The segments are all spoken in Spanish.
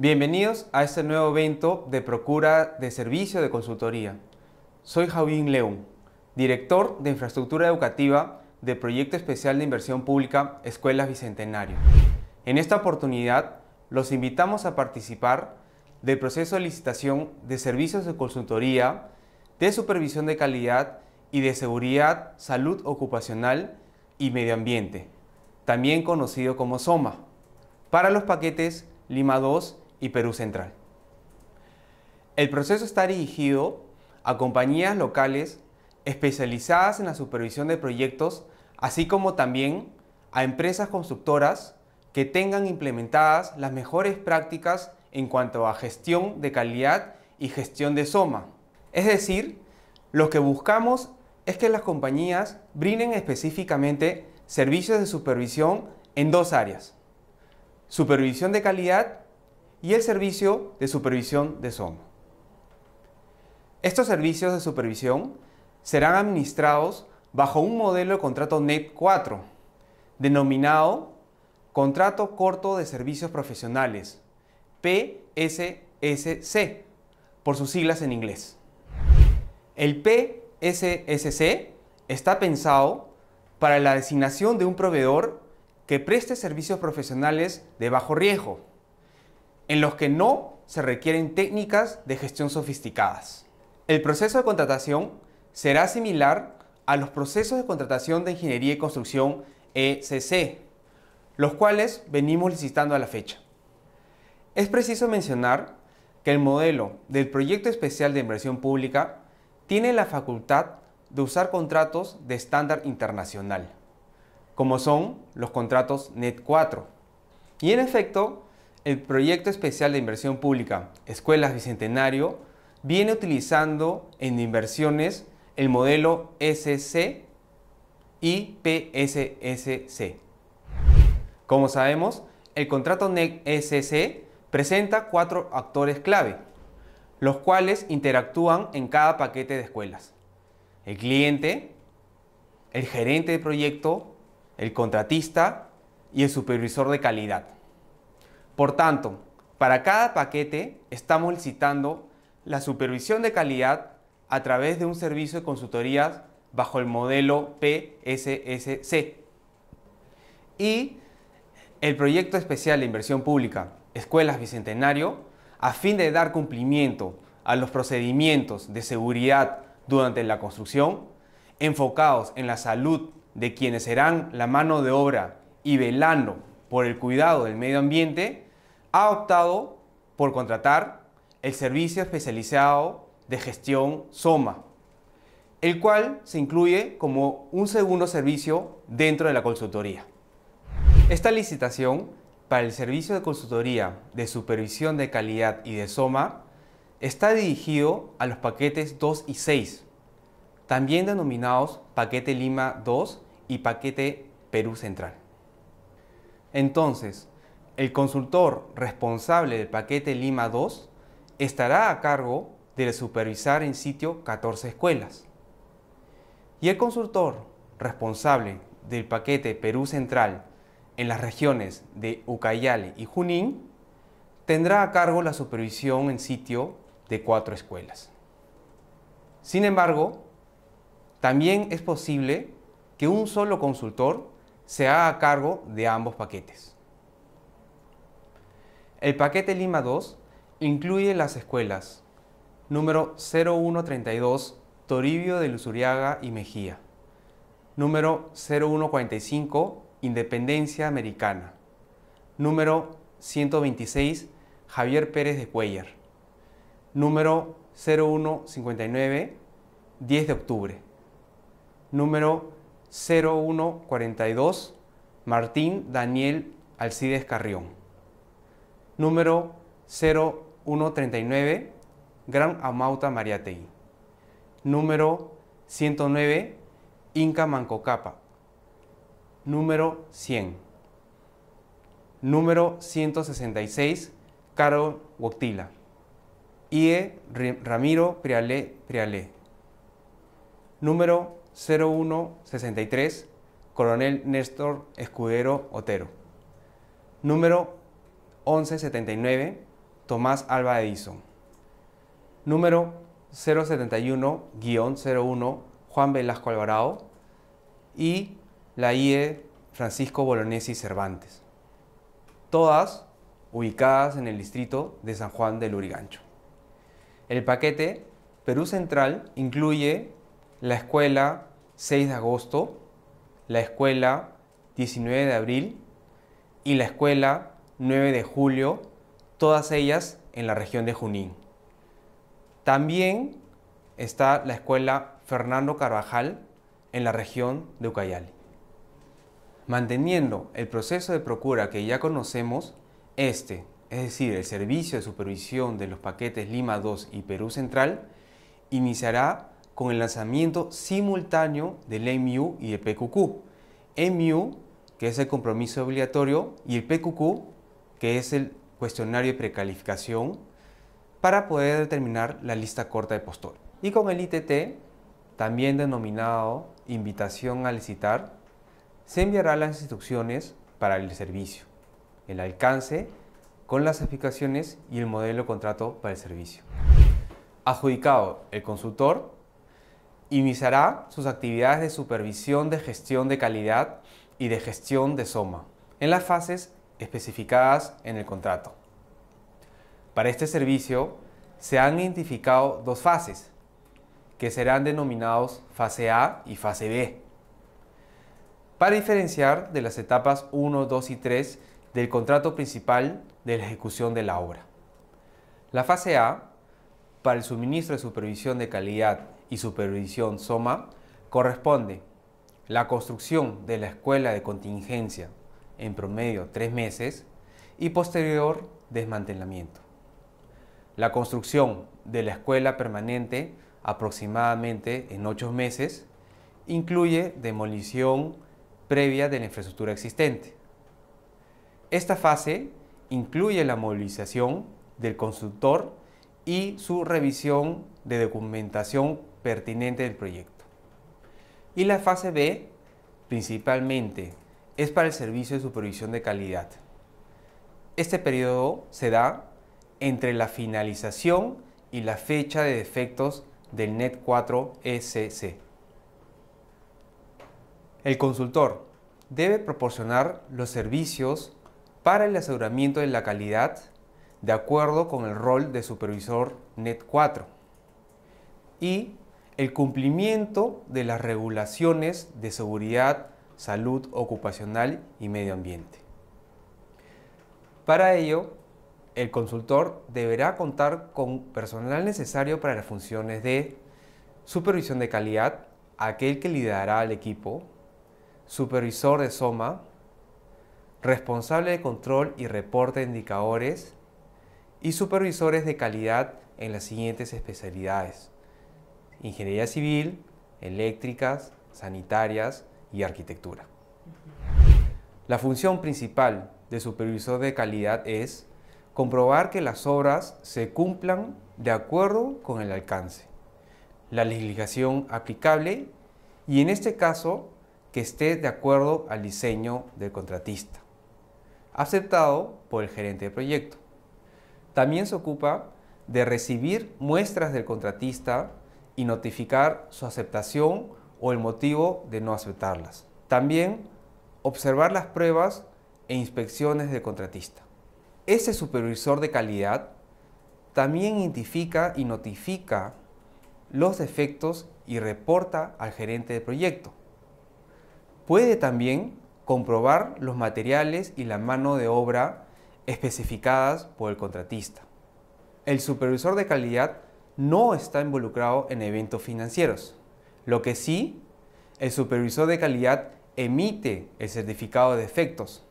Bienvenidos a este nuevo evento de Procura de Servicio de Consultoría. Soy Javín León, director de Infraestructura Educativa de Proyecto Especial de Inversión Pública Escuelas Bicentenario. En esta oportunidad, los invitamos a participar del proceso de licitación de servicios de consultoría, de supervisión de calidad y de seguridad, salud ocupacional y medio ambiente, también conocido como SOMA, para los paquetes Lima 2 y Perú Central. El proceso está dirigido a compañías locales especializadas en la supervisión de proyectos, así como también a empresas constructoras que tengan implementadas las mejores prácticas en cuanto a gestión de calidad y gestión de soma. Es decir, lo que buscamos es que las compañías brinden específicamente servicios de supervisión en dos áreas. Supervisión de calidad y el servicio de supervisión de SOM. Estos servicios de supervisión serán administrados bajo un modelo de contrato net 4, denominado Contrato Corto de Servicios Profesionales, PSSC, por sus siglas en inglés. El PSSC está pensado para la designación de un proveedor que preste servicios profesionales de bajo riesgo en los que no se requieren técnicas de gestión sofisticadas. El proceso de contratación será similar a los procesos de contratación de ingeniería y construcción ECC, los cuales venimos licitando a la fecha. Es preciso mencionar que el modelo del proyecto especial de inversión pública tiene la facultad de usar contratos de estándar internacional, como son los contratos NET 4. Y en efecto, el proyecto especial de inversión pública Escuelas Bicentenario viene utilizando en inversiones el modelo SC y PSSC. Como sabemos, el contrato NEC SC presenta cuatro actores clave, los cuales interactúan en cada paquete de escuelas. El cliente, el gerente de proyecto, el contratista y el supervisor de calidad. Por tanto, para cada paquete estamos licitando la supervisión de calidad a través de un servicio de consultorías bajo el modelo PSSC. Y el proyecto especial de inversión pública, Escuelas Bicentenario, a fin de dar cumplimiento a los procedimientos de seguridad durante la construcción, enfocados en la salud de quienes serán la mano de obra y velando por el cuidado del medio ambiente, ha optado por contratar el servicio especializado de gestión SOMA, el cual se incluye como un segundo servicio dentro de la consultoría. Esta licitación para el servicio de consultoría de supervisión de calidad y de SOMA está dirigido a los paquetes 2 y 6, también denominados paquete Lima 2 y paquete Perú Central. Entonces, el consultor responsable del paquete Lima 2 estará a cargo de supervisar en sitio 14 escuelas. Y el consultor responsable del paquete Perú Central en las regiones de Ucayali y Junín tendrá a cargo la supervisión en sitio de cuatro escuelas. Sin embargo, también es posible que un solo consultor se haga cargo de ambos paquetes. El paquete Lima 2 incluye las escuelas número 0132 Toribio de Luzuriaga y Mejía, número 0145 Independencia Americana, número 126 Javier Pérez de Cuellar, número 0159 10 de octubre, número 0142 Martín Daniel Alcides Carrión. Número 0139 Gran Amauta Mariatei. Número 109 Inca Mancocapa. Número 100. Número 166 Caro Huactila. IE Ramiro Prialé Prialé. Número 0163, Coronel Néstor Escudero Otero. Número 1179, Tomás Alba Edison. Número 071-01, Juan Velasco Alvarado. Y la IE Francisco y Cervantes. Todas ubicadas en el distrito de San Juan del Urigancho. El paquete Perú Central incluye la escuela 6 de agosto, la escuela 19 de abril y la escuela 9 de julio, todas ellas en la región de Junín. También está la escuela Fernando Carvajal en la región de Ucayali. Manteniendo el proceso de procura que ya conocemos, este, es decir, el servicio de supervisión de los paquetes Lima 2 y Perú Central, iniciará con el lanzamiento simultáneo del MU y el PQQ. MU, que es el compromiso obligatorio, y el PQQ, que es el cuestionario de precalificación, para poder determinar la lista corta de postor. Y con el ITT, también denominado invitación a licitar, se enviarán las instrucciones para el servicio, el alcance con las aplicaciones y el modelo contrato para el servicio. Adjudicado el consultor, iniciará sus actividades de supervisión de gestión de calidad y de gestión de SOMA en las fases especificadas en el contrato. Para este servicio se han identificado dos fases, que serán denominados fase A y fase B, para diferenciar de las etapas 1, 2 y 3 del contrato principal de la ejecución de la obra. La fase A para el suministro de supervisión de calidad y supervisión SOMA corresponde la construcción de la escuela de contingencia en promedio tres meses y posterior desmantelamiento. La construcción de la escuela permanente aproximadamente en ocho meses incluye demolición previa de la infraestructura existente. Esta fase incluye la movilización del constructor y su revisión de documentación pertinente del proyecto. Y la fase B, principalmente, es para el servicio de supervisión de calidad. Este periodo se da entre la finalización y la fecha de defectos del NET 4 sc El consultor debe proporcionar los servicios para el aseguramiento de la calidad de acuerdo con el rol de supervisor NET 4 y el cumplimiento de las regulaciones de seguridad, salud ocupacional y medio ambiente. Para ello, el consultor deberá contar con personal necesario para las funciones de supervisión de calidad, aquel que liderará al equipo, supervisor de SOMA, responsable de control y reporte de indicadores, y supervisores de calidad en las siguientes especialidades. Ingeniería civil, eléctricas, sanitarias y arquitectura. La función principal de supervisor de calidad es comprobar que las obras se cumplan de acuerdo con el alcance, la legislación aplicable y en este caso que esté de acuerdo al diseño del contratista, aceptado por el gerente de proyecto. También se ocupa de recibir muestras del contratista y notificar su aceptación o el motivo de no aceptarlas. También observar las pruebas e inspecciones del contratista. Ese supervisor de calidad también identifica y notifica los defectos y reporta al gerente de proyecto. Puede también comprobar los materiales y la mano de obra especificadas por el contratista. El supervisor de calidad no está involucrado en eventos financieros. Lo que sí, el supervisor de calidad emite el certificado de efectos.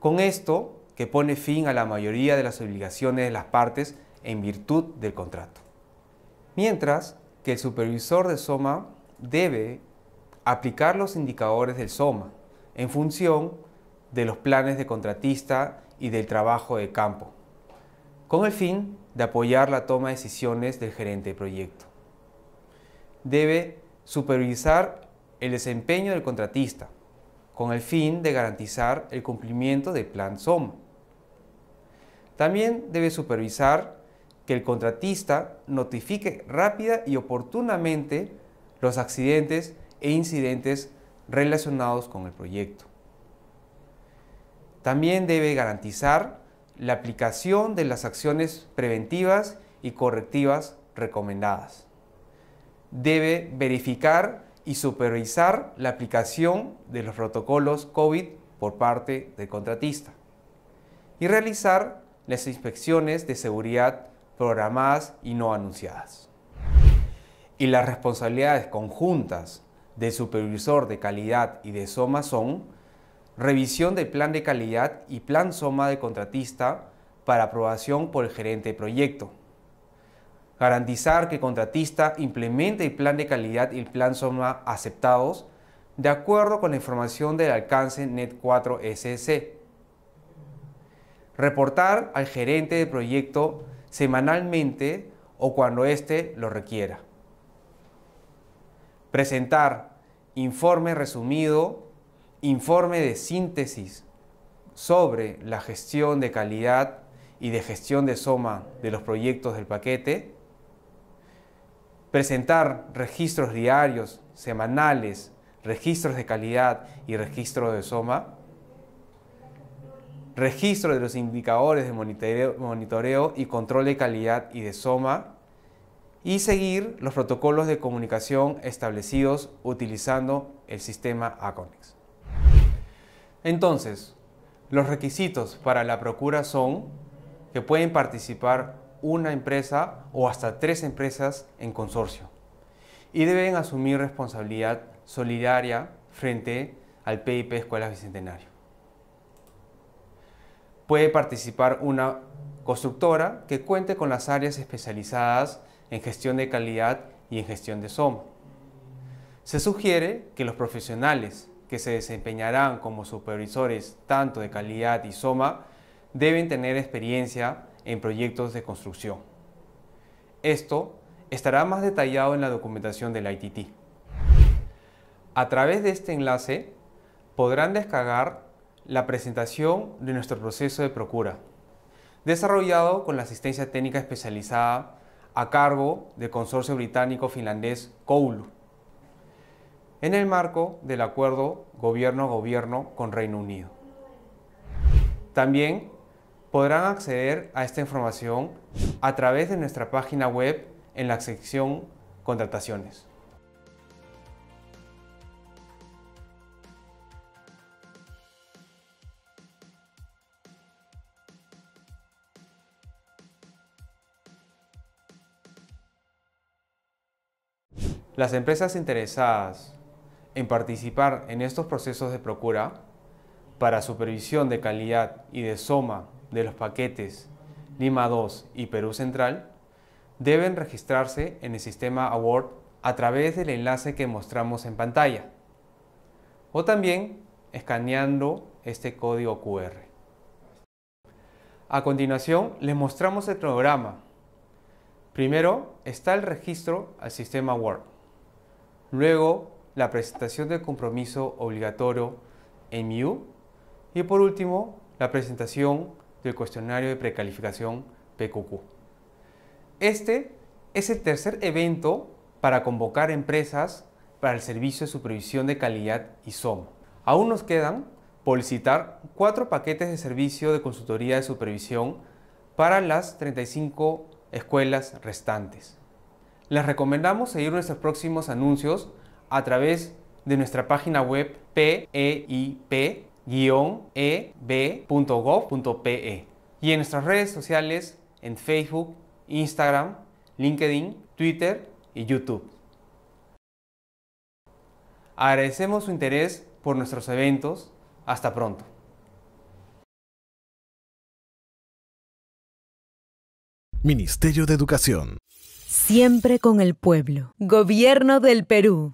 Con esto, que pone fin a la mayoría de las obligaciones de las partes en virtud del contrato. Mientras que el supervisor de SOMA debe aplicar los indicadores del SOMA en función de los planes de contratista y del trabajo de campo, con el fin de apoyar la toma de decisiones del gerente de proyecto. Debe supervisar el desempeño del contratista, con el fin de garantizar el cumplimiento del plan SOM. También debe supervisar que el contratista notifique rápida y oportunamente los accidentes e incidentes relacionados con el proyecto. También debe garantizar la aplicación de las acciones preventivas y correctivas recomendadas. Debe verificar y supervisar la aplicación de los protocolos COVID por parte del contratista. Y realizar las inspecciones de seguridad programadas y no anunciadas. Y las responsabilidades conjuntas del supervisor de calidad y de SOMA son revisión del plan de calidad y plan soma de contratista para aprobación por el gerente de proyecto. Garantizar que el contratista implemente el plan de calidad y el plan soma aceptados de acuerdo con la información del alcance NET4 SC. Reportar al gerente de proyecto semanalmente o cuando éste lo requiera. Presentar informe resumido informe de síntesis sobre la gestión de calidad y de gestión de soma de los proyectos del paquete, presentar registros diarios, semanales, registros de calidad y registro de soma, registro de los indicadores de monitoreo, monitoreo, y control de calidad y de soma, y seguir los protocolos de comunicación establecidos utilizando el sistema ACONEX. Entonces, los requisitos para la procura son que pueden participar una empresa o hasta tres empresas en consorcio y deben asumir responsabilidad solidaria frente al PIP Escuelas Bicentenario. Puede participar una constructora que cuente con las áreas especializadas en gestión de calidad y en gestión de SOMA. Se sugiere que los profesionales que se desempeñarán como supervisores tanto de calidad y SOMA deben tener experiencia en proyectos de construcción. Esto estará más detallado en la documentación del ITT. A través de este enlace podrán descargar la presentación de nuestro proceso de procura, desarrollado con la asistencia técnica especializada a cargo del consorcio británico-finlandés COULU en el marco del acuerdo gobierno-gobierno con Reino Unido. También podrán acceder a esta información a través de nuestra página web en la sección Contrataciones. Las empresas interesadas en participar en estos procesos de procura para supervisión de calidad y de soma de los paquetes Lima 2 y Perú Central deben registrarse en el sistema Award a través del enlace que mostramos en pantalla o también escaneando este código QR. A continuación les mostramos el programa. Primero está el registro al sistema Word. Luego la presentación del compromiso obligatorio en MIU y por último la presentación del cuestionario de precalificación PQQ. Este es el tercer evento para convocar empresas para el servicio de supervisión de calidad y SOM. Aún nos quedan publicitar cuatro paquetes de servicio de consultoría de supervisión para las 35 escuelas restantes. Les recomendamos seguir nuestros próximos anuncios a través de nuestra página web peip-eb.gov.pe y en nuestras redes sociales en Facebook, Instagram, LinkedIn, Twitter y YouTube. Agradecemos su interés por nuestros eventos. Hasta pronto. Ministerio de Educación. Siempre con el pueblo. Gobierno del Perú.